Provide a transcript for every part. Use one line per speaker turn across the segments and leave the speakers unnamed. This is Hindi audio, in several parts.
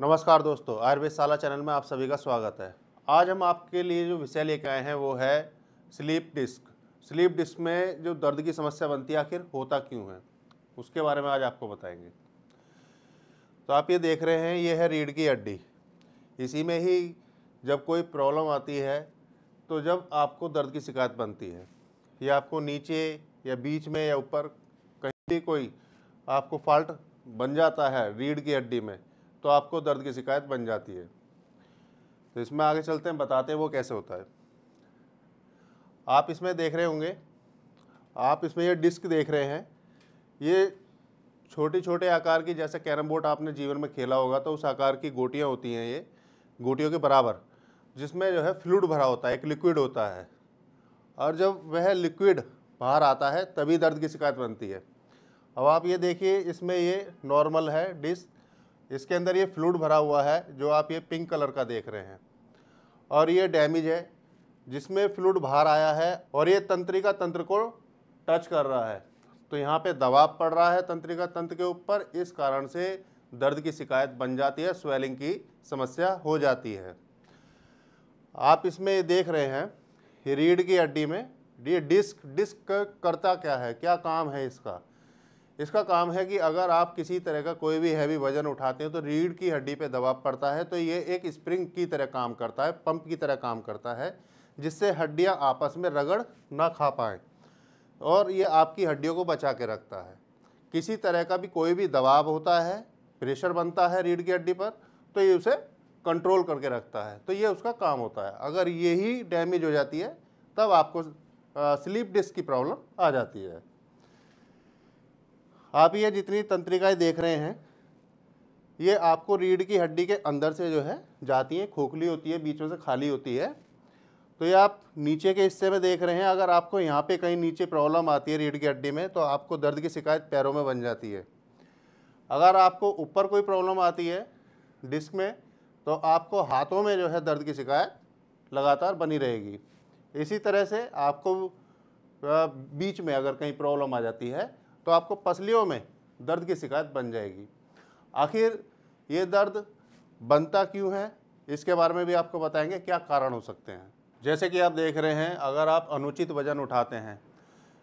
नमस्कार दोस्तों आयुर्वेद शाला चैनल में आप सभी का स्वागत है आज हम आपके लिए जो विषय लेकर आए हैं वो है स्लीप डिस्क स्लीप डिस्क में जो दर्द की समस्या बनती है आखिर होता क्यों है उसके बारे में आज आपको बताएंगे तो आप ये देख रहे हैं ये है रीढ़ की हड्डी इसी में ही जब कोई प्रॉब्लम आती है तो जब आपको दर्द की शिकायत बनती है या आपको नीचे या बीच में या ऊपर कहीं भी कोई आपको फॉल्ट बन जाता है रीढ़ की हड्डी में तो आपको दर्द की शिकायत बन जाती है तो इसमें आगे चलते हैं बताते हैं वो कैसे होता है आप इसमें देख रहे होंगे आप इसमें ये डिस्क देख रहे हैं ये छोटे छोटे आकार की जैसे कैरम बोर्ड आपने जीवन में खेला होगा तो उस आकार की गोटियाँ होती हैं ये गोटियों के बराबर जिसमें जो है फ्लूड भरा होता है एक लिक्विड होता है और जब वह लिक्विड बाहर आता है तभी दर्द की शिकायत बनती है अब आप ये देखिए इसमें ये नॉर्मल है डिस्क इसके अंदर ये फ्लूड भरा हुआ है जो आप ये पिंक कलर का देख रहे हैं और ये डैमेज है जिसमें फ्लूड बाहर आया है और ये तंत्रिका तंत्र को टच कर रहा है तो यहाँ पे दबाव पड़ रहा है तंत्रिका तंत्र के ऊपर इस कारण से दर्द की शिकायत बन जाती है स्वेलिंग की समस्या हो जाती है आप इसमें देख रहे हैं रीढ़ की हड्डी में ये डिस्क डिस्क करता क्या है क्या काम है इसका इसका काम है कि अगर आप किसी तरह का कोई भी हैवी वजन उठाते हैं तो रीढ़ की हड्डी पे दबाव पड़ता है तो ये एक स्प्रिंग की तरह काम करता है पंप की तरह काम करता है जिससे हड्डियां आपस में रगड़ ना खा पाएँ और ये आपकी हड्डियों को बचा के रखता है किसी तरह का भी कोई भी दबाव होता है प्रेशर बनता है रीढ़ की हड्डी पर तो ये उसे कंट्रोल करके रखता है तो ये उसका काम होता है अगर यही डैमेज हो जाती है तब आपको स्लीप डिस्क की प्रॉब्लम आ जाती है आप ये जितनी तंत्रिकाएँ देख रहे हैं ये आपको रीढ़ की हड्डी के अंदर से जो है जाती हैं खोखली होती है बीच में से खाली होती है तो ये आप नीचे के हिस्से में देख रहे हैं अगर आपको यहाँ पे कहीं नीचे प्रॉब्लम आती है रीढ़ की हड्डी में तो आपको दर्द की शिकायत पैरों में बन जाती है अगर आपको ऊपर कोई प्रॉब्लम आती है डिस्क में तो आपको हाथों में जो है दर्द की शिकायत लगातार बनी रहेगी इसी तरह से आपको बीच में अगर कहीं प्रॉब्लम आ जाती है तो आपको पसलियों में दर्द की शिकायत बन जाएगी आखिर ये दर्द बनता क्यों है इसके बारे में भी आपको बताएंगे क्या कारण हो सकते हैं जैसे कि आप देख रहे हैं अगर आप अनुचित वजन उठाते हैं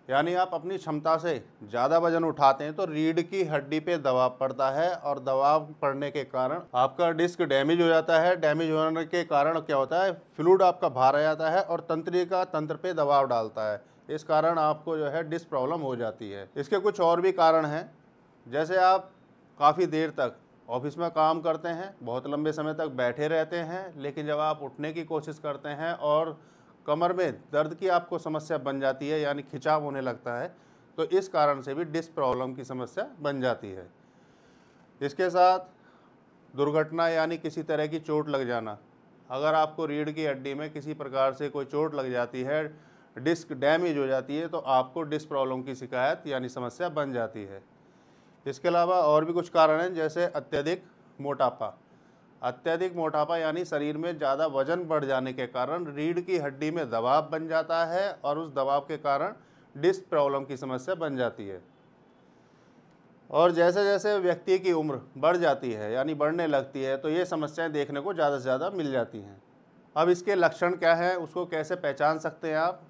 यानी आप अपनी क्षमता से ज़्यादा वजन उठाते हैं तो रीढ़ की हड्डी पे दबाव पड़ता है और दबाव पड़ने के कारण आपका डिस्क डैमेज हो जाता है डैमेज होने के कारण क्या होता है फ्लूड आपका भार आ जाता है और तंत्रिका तंत्र पे दबाव डालता है इस कारण आपको जो है डिस्क प्रॉब्लम हो जाती है इसके कुछ और भी कारण हैं जैसे आप काफ़ी देर तक ऑफिस में काम करते हैं बहुत लंबे समय तक बैठे रहते हैं लेकिन जब आप उठने की कोशिश करते हैं और कमर में दर्द की आपको समस्या बन जाती है यानी खिंचाव होने लगता है तो इस कारण से भी डिस्क प्रॉब्लम की समस्या बन जाती है इसके साथ दुर्घटना यानी किसी तरह की चोट लग जाना अगर आपको रीढ़ की हड्डी में किसी प्रकार से कोई चोट लग जाती है डिस्क डैमेज हो जाती है तो आपको डिस्क प्रॉब्लम की शिकायत यानी समस्या बन जाती है इसके अलावा और भी कुछ कारण हैं जैसे अत्यधिक मोटापा अत्यधिक मोटापा यानी शरीर में ज़्यादा वजन बढ़ जाने के कारण रीढ़ की हड्डी में दबाव बन जाता है और उस दबाव के कारण डिस्क प्रॉब्लम की समस्या बन जाती है और जैसे जैसे व्यक्ति की उम्र बढ़ जाती है यानी बढ़ने लगती है तो ये समस्याएं देखने को ज़्यादा से ज़्यादा मिल जाती हैं अब इसके लक्षण क्या हैं उसको कैसे पहचान सकते हैं आप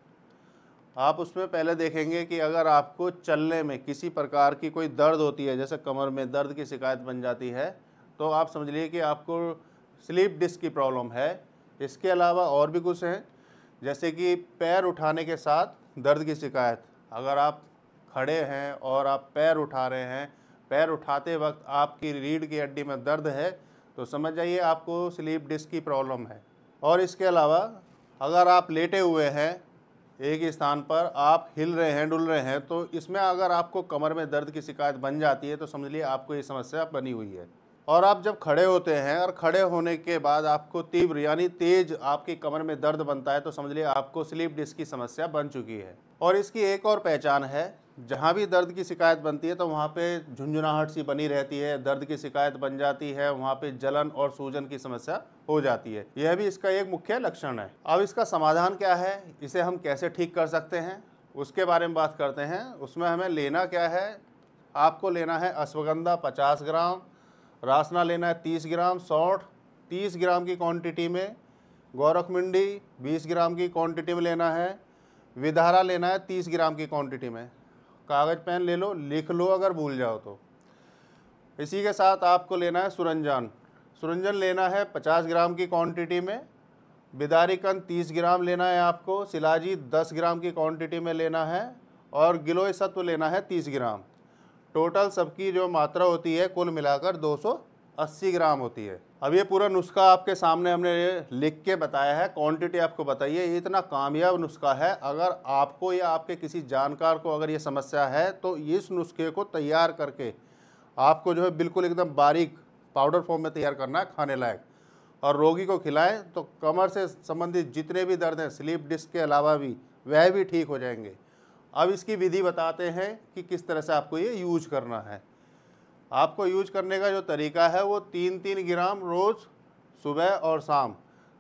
आप उसमें पहले देखेंगे कि अगर आपको चलने में किसी प्रकार की कोई दर्द होती है जैसे कमर में दर्द की शिकायत बन जाती है तो आप समझ लीजिए कि आपको स्लीप डिस्क की प्रॉब्लम है इसके अलावा और भी कुछ हैं जैसे कि पैर उठाने के साथ दर्द की शिकायत अगर आप खड़े हैं और आप पैर उठा रहे हैं पैर उठाते वक्त आपकी रीढ़ की हड्डी में दर्द है तो समझ जाइए आपको स्लीप डिस्क की प्रॉब्लम है और इसके अलावा अगर आप लेटे हुए हैं एक ही स्थान पर आप हिल रहे हैं डुल रहे हैं तो इसमें अगर आपको कमर में दर्द की शिकायत बन जाती है तो समझ लीजिए आपको ये समस्या बनी हुई है और आप जब खड़े होते हैं और खड़े होने के बाद आपको तीव्र यानी तेज आपकी कमर में दर्द बनता है तो समझ लीजिए आपको स्लीप डिस्क की समस्या बन चुकी है और इसकी एक और पहचान है जहाँ भी दर्द की शिकायत बनती है तो वहाँ पे झुंझुनाहट सी बनी रहती है दर्द की शिकायत बन जाती है वहाँ पे जलन और सूजन की समस्या हो जाती है यह भी इसका एक मुख्य लक्षण है अब इसका समाधान क्या है इसे हम कैसे ठीक कर सकते हैं उसके बारे में बात करते हैं उसमें हमें लेना क्या है आपको लेना है अश्वगंधा पचास ग्राम रासना लेना है तीस ग्राम सौठ तीस ग्राम की क्वान्टिटी में गोरखमिंडी बीस ग्राम की क्वान्टिटी में लेना है विधारा लेना है तीस ग्राम की क्वांटिटी में कागज़ पेन ले लो लिख लो अगर भूल जाओ तो इसी के साथ आपको लेना है सुरंजन सुरंजन लेना है 50 ग्राम की क्वांटिटी में कन 30 ग्राम लेना है आपको सिलाजी 10 ग्राम की क्वांटिटी में लेना है और गिलोय सत्व लेना है 30 ग्राम टोटल सबकी जो मात्रा होती है कुल मिलाकर 280 ग्राम होती है अब ये पूरा नुस्खा आपके सामने हमने लिख के बताया है क्वांटिटी आपको बताइए ये इतना कामयाब नुस्खा है अगर आपको या आपके किसी जानकार को अगर ये समस्या है तो इस नुस्खे को तैयार करके आपको जो है बिल्कुल एकदम बारीक पाउडर फॉर्म में तैयार करना है खाने लायक और रोगी को खिलाएं तो कमर से संबंधित जितने भी दर्द हैं स्लीप डिस्क के अलावा भी वह भी ठीक हो जाएंगे अब इसकी विधि बताते हैं कि किस तरह से आपको ये यूज करना है आपको यूज करने का जो तरीका है वो तीन तीन ग्राम रोज़ सुबह और शाम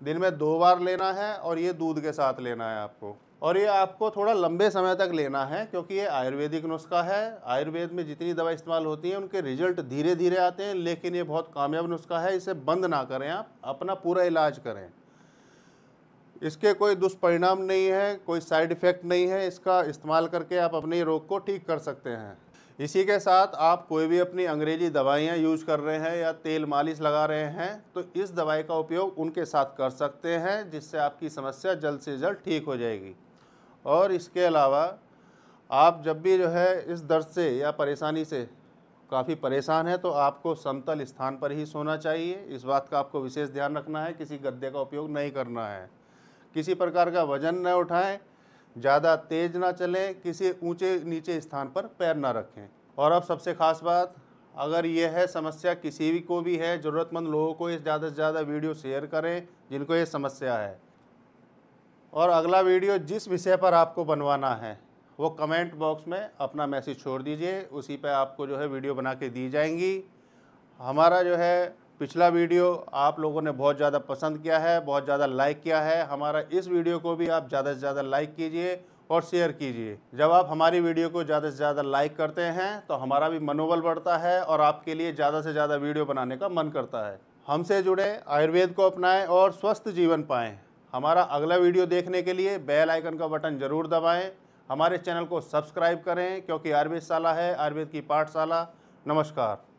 दिन में दो बार लेना है और ये दूध के साथ लेना है आपको और ये आपको थोड़ा लंबे समय तक लेना है क्योंकि ये आयुर्वेदिक नुस्खा है आयुर्वेद में जितनी दवा इस्तेमाल होती है उनके रिजल्ट धीरे धीरे आते हैं लेकिन ये बहुत कामयाब नुस्खा है इसे बंद ना करें आप अपना पूरा इलाज करें इसके कोई दुष्परिणाम नहीं है कोई साइड इफ़ेक्ट नहीं है इसका इस्तेमाल करके आप अपने रोग को ठीक कर सकते हैं इसी के साथ आप कोई भी अपनी अंग्रेजी दवाइयाँ यूज कर रहे हैं या तेल मालिश लगा रहे हैं तो इस दवाई का उपयोग उनके साथ कर सकते हैं जिससे आपकी समस्या जल्द से जल्द ठीक हो जाएगी और इसके अलावा आप जब भी जो है इस दर्द से या परेशानी से काफ़ी परेशान हैं तो आपको समतल स्थान पर ही सोना चाहिए इस बात का आपको विशेष ध्यान रखना है किसी गद्दे का उपयोग नहीं करना है किसी प्रकार का वजन न उठाएँ ज़्यादा तेज़ ना चलें किसी ऊंचे नीचे स्थान पर पैर ना रखें और अब सबसे ख़ास बात अगर यह है समस्या किसी भी को भी है ज़रूरतमंद लोगों को इस ज़्यादा से ज़्यादा वीडियो शेयर करें जिनको ये समस्या है और अगला वीडियो जिस विषय पर आपको बनवाना है वो कमेंट बॉक्स में अपना मैसेज छोड़ दीजिए उसी पर आपको जो है वीडियो बना के दी जाएंगी हमारा जो है पिछला वीडियो आप लोगों ने बहुत ज़्यादा पसंद किया है बहुत ज़्यादा लाइक किया है हमारा इस वीडियो को भी आप ज़्यादा से ज़्यादा लाइक कीजिए और शेयर कीजिए जब आप हमारी वीडियो को ज़्यादा से ज़्यादा लाइक करते हैं तो हमारा भी मनोबल बढ़ता है और आपके लिए ज़्यादा से ज़्यादा वीडियो बनाने का मन करता है हमसे जुड़े आयुर्वेद को अपनाएं और स्वस्थ जीवन पाएं हमारा अगला वीडियो देखने के लिए बेल आइकन का बटन ज़रूर दबाएं हमारे चैनल को सब्सक्राइब करें क्योंकि आयुर्वेदशाला है आयुर्वेद की पाठशाला नमस्कार